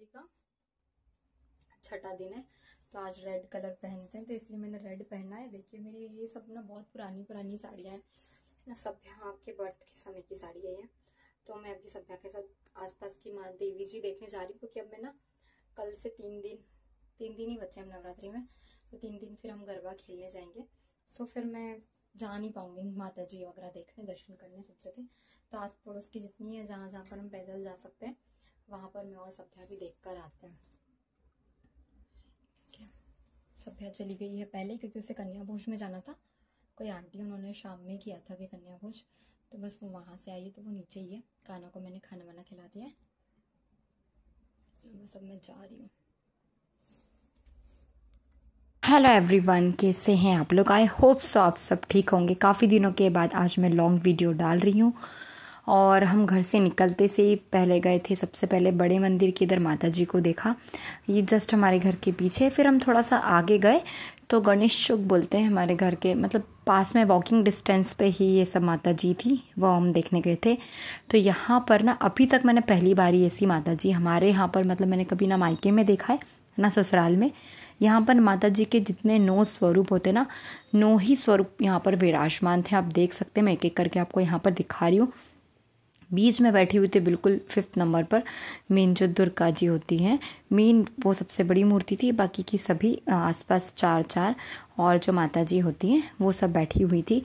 नवरात्रि का छठा दिन है तो आज रेड कलर पहनते हैं तो इसलिए मैंने रेड पहना है देखिए मेरी ये सब ना बहुत पुरानी पुरानी साड़ियाँ हैं सभ्या के बर्थ के समय की साड़ी है ये तो मैं अभी सभ्या के साथ आसपास की माँ देवी जी देखने जा रही हूँ क्योंकि अब मैं ना कल से तीन दिन तीन दिन ही बचे हम नवरात्रि में तो तीन दिन फिर हम गरबा खेलने जाएंगे सो फिर मैं जा नहीं पाऊंगी माता जी वगैरह देखने दर्शन करने सब जगह तो आस पड़ोस की जितनी है जहाँ जहाँ पर हम पैदल जा सकते हैं वहाँ पर मैं और सभ्या भी देख कर आते हैं सभ्या चली गई है पहले क्योंकि उसे कन्या भोज में जाना था कोई आंटी उन्होंने शाम में किया था अभी कन्या भोज तो बस वो वहाँ से आई है तो वो नीचे ही है काना को मैंने खाना वाना खिला दिया है तो बस अब मैं जा रही हूँ हेलो एवरीवन कैसे हैं आप लोग आई होप सो आप सब ठीक होंगे काफ़ी दिनों के बाद आज मैं लॉन्ग वीडियो डाल रही हूँ और हम घर से निकलते से ही पहले गए थे सबसे पहले बड़े मंदिर के इधर माता जी को देखा ये जस्ट हमारे घर के पीछे फिर हम थोड़ा सा आगे गए तो गणेश चौक बोलते हैं हमारे घर के मतलब पास में वॉकिंग डिस्टेंस पे ही ये सब माता जी थी वो हम देखने गए थे तो यहाँ पर ना अभी तक मैंने पहली बार ही ऐसी माता जी हमारे यहाँ पर मतलब मैंने कभी ना मायके में देखा है ना ससुराल में यहाँ पर माता जी के जितने नौ स्वरूप होते ना नौ ही स्वरूप यहाँ पर विराजमान थे आप देख सकते हैं मैं एक एक करके आपको यहाँ पर दिखा रही हूँ बीच में बैठी हुई थी बिल्कुल फिफ्थ नंबर पर मेन जो दुर्गा जी होती हैं मेन वो सबसे बड़ी मूर्ति थी बाकी की सभी आसपास चार चार और जो माता जी होती हैं वो सब बैठी हुई थी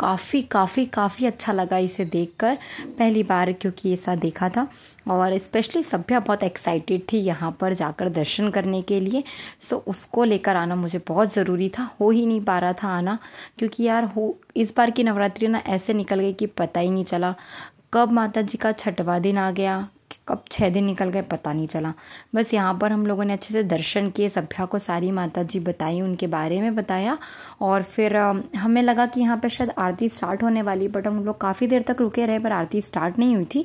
काफ़ी काफ़ी काफ़ी अच्छा लगा इसे देखकर पहली बार क्योंकि ऐसा देखा था और स्पेशली सभ्या बहुत एक्साइटेड थी यहाँ पर जाकर दर्शन करने के लिए सो उसको लेकर आना मुझे बहुत ज़रूरी था हो ही नहीं पा रहा था आना क्योंकि यार हो इस बार की नवरात्रि ना ऐसे निकल गई कि पता ही नहीं चला कब माता जी का छठवा दिन आ गया कब छः दिन निकल गए पता नहीं चला बस यहाँ पर हम लोगों ने अच्छे से दर्शन किए सभ्या को सारी माता जी बताई उनके बारे में बताया और फिर हमें लगा कि यहाँ पर शायद आरती स्टार्ट होने वाली बट हम लोग काफ़ी देर तक रुके रहे पर आरती स्टार्ट नहीं हुई थी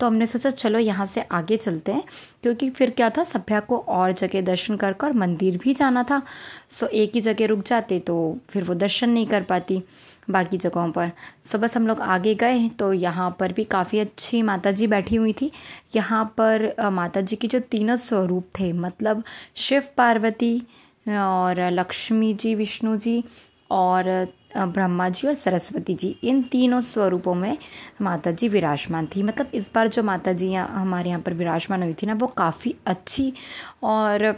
तो हमने सोचा चलो यहाँ से आगे चलते हैं क्योंकि फिर क्या था सभ्या को और जगह दर्शन कर कर मंदिर भी जाना था सो एक ही जगह रुक जाते तो फिर वो दर्शन नहीं कर पाती बाकी जगहों पर सो बस हम लोग आगे गए तो यहाँ पर भी काफ़ी अच्छी माता जी बैठी हुई थी यहाँ पर माता जी की जो तीनों स्वरूप थे मतलब शिव पार्वती और लक्ष्मी जी विष्णु जी और ब्रह्मा जी और सरस्वती जी इन तीनों स्वरूपों में माता जी विराजमान थी मतलब इस बार जो माता जी हमारे यहाँ पर विराजमान हुई थी ना वो काफ़ी अच्छी और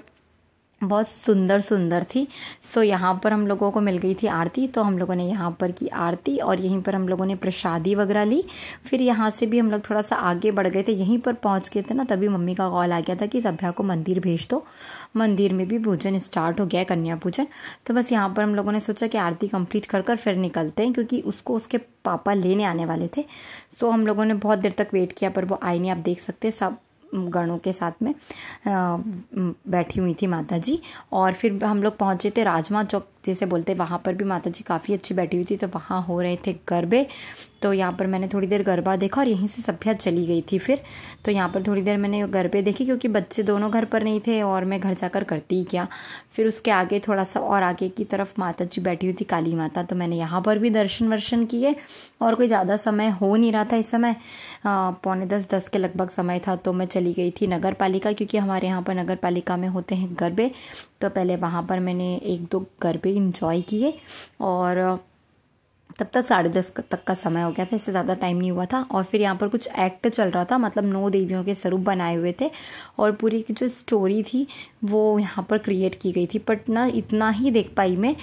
बहुत सुंदर सुंदर थी सो यहाँ पर हम लोगों को मिल गई थी आरती तो हम लोगों ने यहाँ पर की आरती और यहीं पर हम लोगों ने प्रसादी वगैरह ली फिर यहाँ से भी हम लोग थोड़ा सा आगे बढ़ गए थे यहीं पर पहुँच गए थे ना तभी मम्मी का कॉल आ गया था कि सभ्या को मंदिर भेज दो मंदिर में भी पूजन स्टार्ट हो गया है कन्या पूजन तो बस यहाँ पर हम लोगों ने सोचा कि आरती कंप्लीट कर कर फिर निकलते हैं क्योंकि उसको उसके पापा लेने आने वाले थे सो हम लोगों ने बहुत देर तक वेट किया पर वो आए नहीं आप देख सकते सब गणों के साथ में बैठी हुई थी माता जी और फिर हम लोग पहुँचे थे राजमा चौक जैसे बोलते हैं वहाँ पर भी माता जी काफ़ी अच्छी बैठी हुई थी तो वहाँ हो रहे थे गरबे तो यहाँ पर मैंने थोड़ी देर गरबा देखा और यहीं से सभ्या चली गई थी फिर तो यहाँ पर थोड़ी देर मैंने गरबे देखे क्योंकि बच्चे दोनों घर पर नहीं थे और मैं घर जाकर करती ही क्या फिर उसके आगे थोड़ा सा और आगे की तरफ माता जी बैठी हुई थी काली माता तो मैंने यहाँ पर भी दर्शन वर्शन किए और कोई ज़्यादा समय हो नहीं रहा था इस समय पौने दस दस के लगभग समय था तो मैं चली गई थी नगर पालिका क्योंकि हमारे यहाँ पर नगर पालिका में होते हैं गरबे तो पहले वहाँ पर मैंने एक दो गरबे इन्जॉय किए और तब तक साढ़े दस तक का समय हो गया था इससे ज़्यादा टाइम नहीं हुआ था और फिर यहाँ पर कुछ एक्ट चल रहा था मतलब नौ देवियों के स्वरूप बनाए हुए थे और पूरी की जो स्टोरी थी वो यहाँ पर क्रिएट की गई थी बट ना इतना ही देख पाई मैं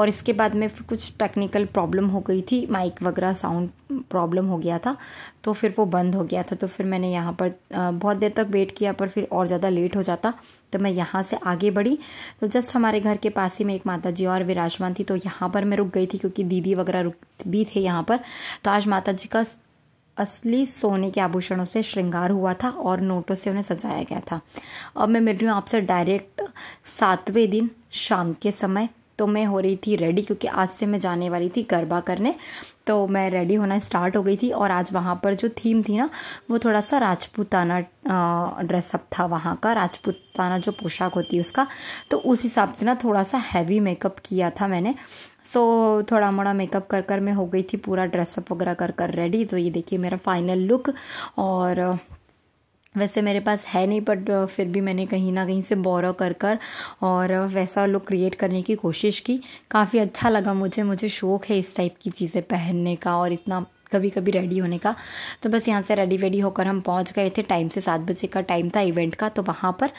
और इसके बाद में फिर कुछ टेक्निकल प्रॉब्लम हो गई थी माइक वगैरह साउंड प्रॉब्लम हो गया था तो फिर वो बंद हो गया था तो फिर मैंने यहाँ पर बहुत देर तक वेट किया पर फिर और ज़्यादा लेट हो जाता तो मैं यहाँ से आगे बढ़ी तो जस्ट हमारे घर के पास ही में एक माता जी और विराजमान थी तो यहाँ पर मैं रुक गई थी क्योंकि दीदी वगैरह रुक भी थे यहाँ पर तो आज माता जी का असली सोने के आभूषणों से श्रृंगार हुआ था और नोटों से उन्हें सजाया गया था अब मैं मिल रही हूँ आपसे डायरेक्ट सातवें दिन शाम के समय तो मैं हो रही थी रेडी क्योंकि आज से मैं जाने वाली थी गरबा करने तो मैं रेडी होना स्टार्ट हो गई थी और आज वहाँ पर जो थीम थी ना वो थोड़ा सा राजपूताना ड्रेसअप था वहाँ का राजपूताना जो पोशाक होती है उसका तो उस हिसाब से ना थोड़ा सा हैवी मेकअप किया था मैंने सो so, थोड़ा मोड़ा मेकअप कर कर मैं हो गई थी पूरा ड्रेसअप वगैरह कर कर रेडी तो ये देखिए मेरा फाइनल लुक और वैसे मेरे पास है नहीं बट फिर भी मैंने कहीं ना कहीं से बोरो कर कर और वैसा लुक क्रिएट करने की कोशिश की काफ़ी अच्छा लगा मुझे मुझे शौक़ है इस टाइप की चीज़ें पहनने का और इतना कभी कभी रेडी होने का तो बस यहाँ से रेडी वेडी होकर हम पहुँच गए थे टाइम से सात बजे का टाइम था इवेंट का तो वहाँ पर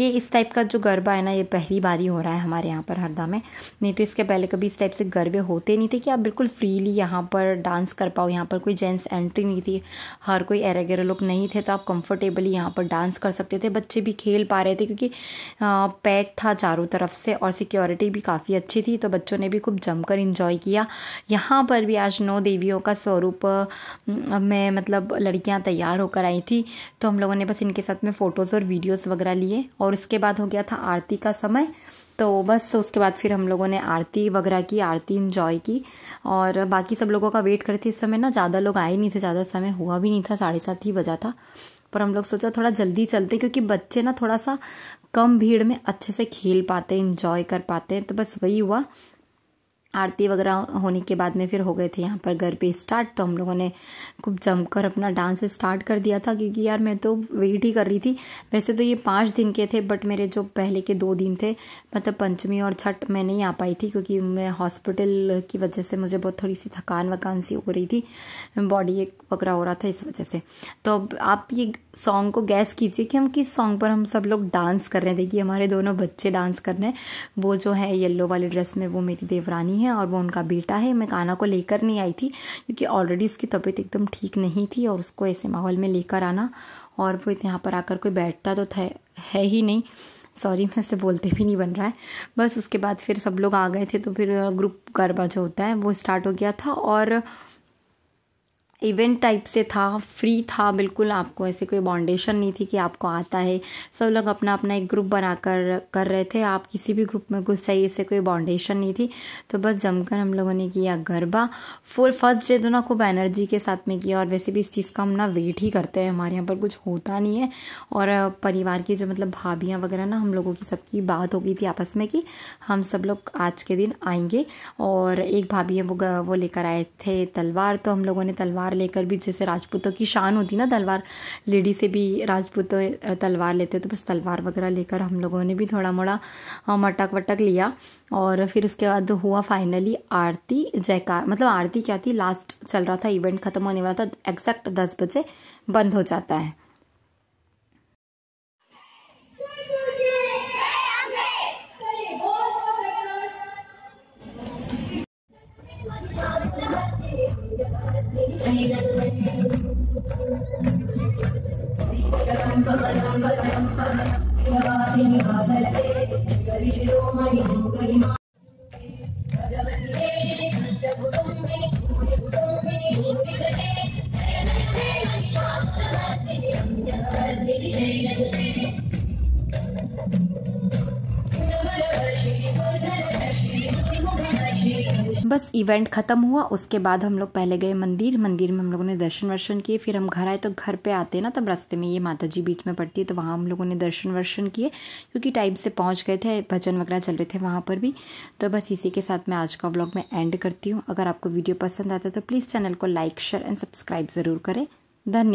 ये इस टाइप का जो गरबा है ना ये पहली बार ही हो रहा है हमारे यहाँ पर हरदा में नहीं तो इसके पहले कभी इस टाइप से गरबे होते नहीं थे कि आप बिल्कुल फ्रीली यहाँ पर डांस कर पाओ यहाँ पर कोई जेंट्स एंट्री नहीं थी हर कोई एरे गेरे लोग नहीं थे तो आप कम्फर्टेबली यहाँ पर डांस कर सकते थे बच्चे भी खेल पा रहे थे क्योंकि पैक था चारों तरफ से और सिक्योरिटी भी काफ़ी अच्छी थी तो बच्चों ने भी खूब जमकर इंजॉय किया यहाँ पर भी आज नौ देवियों का स्वरूप ग्रुप में मतलब लड़कियां तैयार होकर आई थी तो हम लोगों ने बस इनके साथ में फ़ोटोज़ और वीडियोस वगैरह लिए और उसके बाद हो गया था आरती का समय तो बस उसके बाद फिर हम लोगों ने आरती वगैरह की आरती इन्जॉय की और बाकी सब लोगों का वेट करते इस समय ना ज़्यादा लोग आए नहीं थे ज़्यादा समय हुआ भी नहीं था साढ़े सात ही बजा था पर हम लोग सोचा थोड़ा जल्दी चलते क्योंकि बच्चे ना थोड़ा सा कम भीड़ में अच्छे से खेल पाते इंजॉय कर पाते हैं तो बस वही हुआ आरती वगैरह होने के बाद में फिर हो गए थे यहाँ पर घर पे स्टार्ट तो हम लोगों ने खूब जमकर अपना डांस स्टार्ट कर दिया था क्योंकि यार मैं तो वेट ही कर रही थी वैसे तो ये पाँच दिन के थे बट मेरे जो पहले के दो दिन थे मतलब पंचमी और छठ मैं नहीं आ पाई थी क्योंकि मैं हॉस्पिटल की वजह से मुझे बहुत थोड़ी सी थकान वकान सी हो रही थी बॉडी एक वगैरह हो रहा था इस वजह से तो अब आप ये सॉन्ग को गैस कीजिए कि हम किस सॉन्ग पर हम सब लोग डांस कर रहे हैं देखिए हमारे दोनों बच्चे डांस कर रहे हैं वो जो है येल्लो वाले ड्रेस में वो मेरी देवरानी नहीं है और वो उनका बेटा है मैं काना को लेकर नहीं आई थी क्योंकि ऑलरेडी उसकी तबीयत एकदम ठीक नहीं थी और उसको ऐसे माहौल में लेकर आना और वो यहाँ पर आकर कोई बैठता तो था है ही नहीं सॉरी मैं उसे बोलते भी नहीं बन रहा है बस उसके बाद फिर सब लोग आ गए थे तो फिर ग्रुप गरबा जो होता है वो स्टार्ट हो गया था और इवेंट टाइप से था फ्री था बिल्कुल आपको ऐसे कोई बाउंडेशन नहीं थी कि आपको आता है सब लोग अपना अपना एक ग्रुप बनाकर कर रहे थे आप किसी भी ग्रुप में घुस जाइए इससे कोई बाउंडेशन नहीं थी तो बस जमकर हम लोगों ने किया गरबा फुल फर्स्ट डे तो ना खूब एनर्जी के साथ में किया और वैसे भी इस चीज़ का हम ना वेट ही करते हैं हमारे यहाँ पर कुछ होता नहीं है और परिवार की जो मतलब भाभीियाँ वगैरह ना हम लोगों की सबकी बात हो गई थी आपस में कि हम सब लोग आज के दिन आएंगे और एक भाभी है वो वो लेकर आए थे तलवार तो हम लोगों ने तलवार तलवार लेकर भी जैसे राजपूतों की शान होती ना तलवार लेडी से भी राजपूत तलवार लेते तो बस तलवार वगैरह लेकर हम लोगों ने भी थोड़ा मोड़ा मटक वटक लिया और फिर उसके बाद हुआ फाइनली आरती जयकार मतलब आरती क्या थी लास्ट चल रहा था इवेंट ख़त्म होने वाला था एग्जैक्ट दस बजे बंद हो जाता है I'm going to go the hospital. I'm going to go to the event ख़त्म हुआ उसके बाद हम लोग पहले गए मंदिर मंदिर में हम लोगों ने दर्शन वर्शन किए फिर हम घर आए तो घर पे आते हैं ना तब रास्ते में ये माता जी बीच में पड़ती है तो वहाँ हम लोगों ने दर्शन वर्शन किए क्योंकि टाइम से पहुँच गए थे भजन वगैरह चल रहे थे वहाँ पर भी तो बस इसी के साथ मैं आज का ब्लॉग मैं एंड करती हूँ अगर आपको वीडियो पसंद आता है तो प्लीज़ चैनल को लाइक शेयर एंड सब्सक्राइब ज़रूर करें धन्यवाद